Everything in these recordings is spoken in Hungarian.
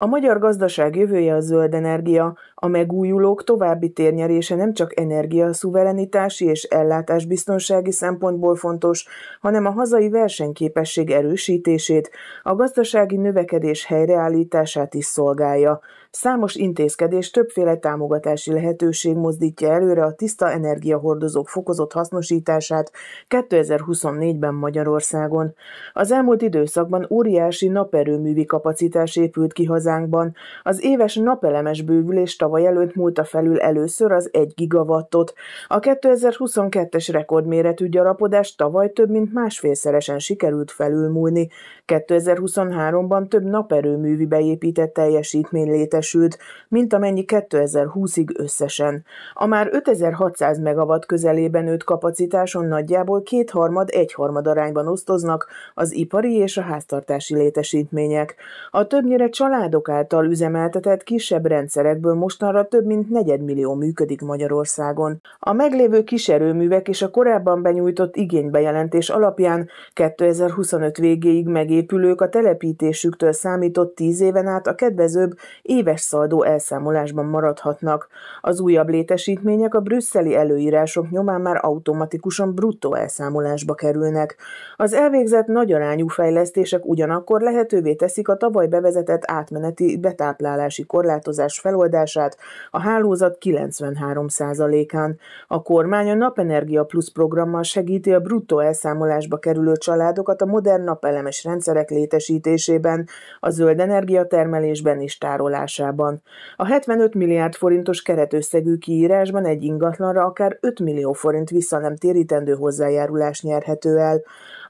A magyar gazdaság jövője a zöld energia, a megújulók további térnyerése nem csak energiaszuverenitási és ellátásbiztonsági szempontból fontos, hanem a hazai versenyképesség erősítését, a gazdasági növekedés helyreállítását is szolgálja. Számos intézkedés többféle támogatási lehetőség mozdítja előre a tiszta energiahordozók fokozott hasznosítását 2024-ben Magyarországon. Az elmúlt időszakban óriási naperőművi kapacitás épült ki hazánkban, hazánkban. Az éves napelemes bővülés tavaly előtt múlta felül először az 1 gigawattot. A 2022-es rekordméretű gyarapodást tavaly több mint másfélszeresen sikerült felülmúlni. 2023-ban több naperőművi beépített teljesítmény létesült, mint amennyi 2020-ig összesen. A már 5600 megawatt közelében nőtt kapacitáson nagyjából kétharmad, egyharmad arányban osztoznak az ipari és a háztartási létesítmények. A többnyire családok családok által üzemeltetett kisebb rendszerekből mostanra több mint negyedmillió működik Magyarországon. A meglévő kiserőművek és a korábban benyújtott igénybejelentés alapján 2025 végéig megépülők a telepítésüktől számított 10 éven át a kedvezőbb éves szaldó elszámolásban maradhatnak. Az újabb létesítmények a brüsszeli előírások nyomán már automatikusan bruttó elszámolásba kerülnek. Az elvégzett nagyarányú fejlesztések ugyanakkor lehetővé teszik a tavaly bevezetett átmenet átmeneti betáplálási korlátozás feloldását a hálózat 93%-án. A kormány a Napenergia Plus programmal segíti a bruttó elszámolásba kerülő családokat a modern napelemes rendszerek létesítésében, a zöld energiatermelésben és tárolásában. A 75 milliárd forintos keretösszegű kiírásban egy ingatlanra akár 5 millió forint vissza nem térítendő hozzájárulás nyerhető el.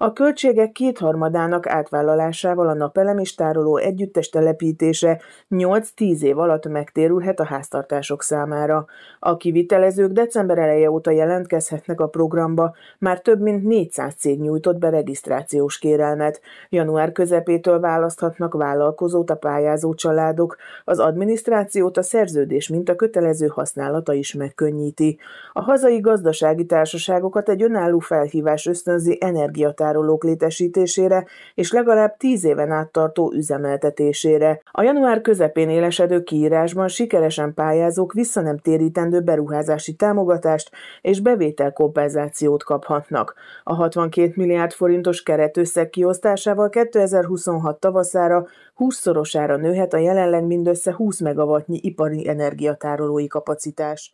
A költségek kétharmadának átvállalásával a napelem és tároló együttes telepítés kivitelezése 8-10 év alatt megtérülhet a háztartások számára. A kivitelezők december eleje óta jelentkezhetnek a programba, már több mint 400 cég nyújtott be regisztrációs kérelmet. Január közepétől választhatnak vállalkozót a pályázó családok, az adminisztrációt a szerződés mint a kötelező használata is megkönnyíti. A hazai gazdasági társaságokat egy önálló felhívás ösztönzi energiatárolók létesítésére és legalább 10 éven át tartó üzemeltetésére. A január közepén élesedő kiírásban sikeresen pályázók visszanemtérítendő beruházási támogatást és bevételkompenzációt kaphatnak. A 62 milliárd forintos keretösszeg kiosztásával 2026 tavaszára 20-szorosára nőhet a jelenleg mindössze 20 megawattnyi ipari energiatárolói kapacitás.